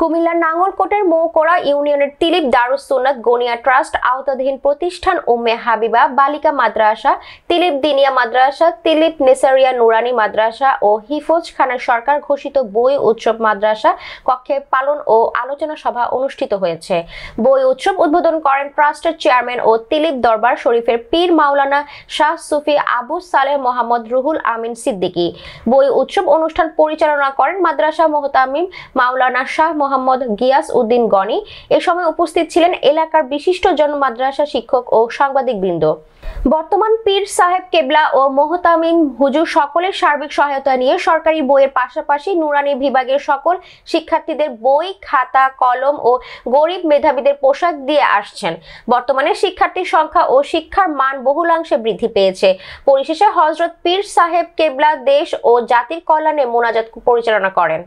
কুমিল্লার নাঙ্গলকোটের মৌকড়া ইউনিয়নের তিলিপ দারুসুন্নাত গনিয়া ট্রাস্ট আওতাধীন প্রতিষ্ঠান উম্মে হাবিবা বালিকা মাদ্রাসা তিলিপ দিনিয়া মাদ্রাসা তিলিপ নেসারিয়া নুরানি মাদ্রাসা ও হিফোজ খানের সরকার ঘোষিত বই উৎসব মাদ্রাসা কক্ষে পালন ও আলোচনা সভা অনুষ্ঠিত হয়েছে বই উৎসব উদ্বোধন করেন ট্রাস্টের চেয়ারম্যান ও তিলিপ দরবার শরীফের পীর মাওলানা শাহ সুফি আবু সালেহ মোহাম্মদ রুহুল আমিন সিদ্দিকী বই উৎসব অনুষ্ঠান পরিচালনা করেন মাদ্রাসা মোহতামিম মাওলানা শাহ মোহাম্মদ গিয়াস উদ্দিন গনি এ সময় উপস্থিত ছিলেন এলাকার বিশিষ্ট জন মাদ্রাসা শিক্ষক ও সাংবাদিক বৃন্দ বর্তমান পীর সাহেব কেবলা ও মোহতামিম হুজুর সকলের সার্বিক সহায়তা নিয়ে সরকারি বইয়ের পাশাপাশি নুরানি বিভাগের সকল শিক্ষার্থীদের বই খাতা কলম ও গরিব মেধাবীদের পোশাক দিয়ে আসছেন বর্তমানে শিক্ষার্থীর সংখ্যা ও শিক্ষার মান বহুলাংশে বৃদ্ধি পেয়েছে পরিশেষে হজরত পীর সাহেব কেবলা দেশ ও জাতির কল্যাণে মোনাজাত পরিচালনা করেন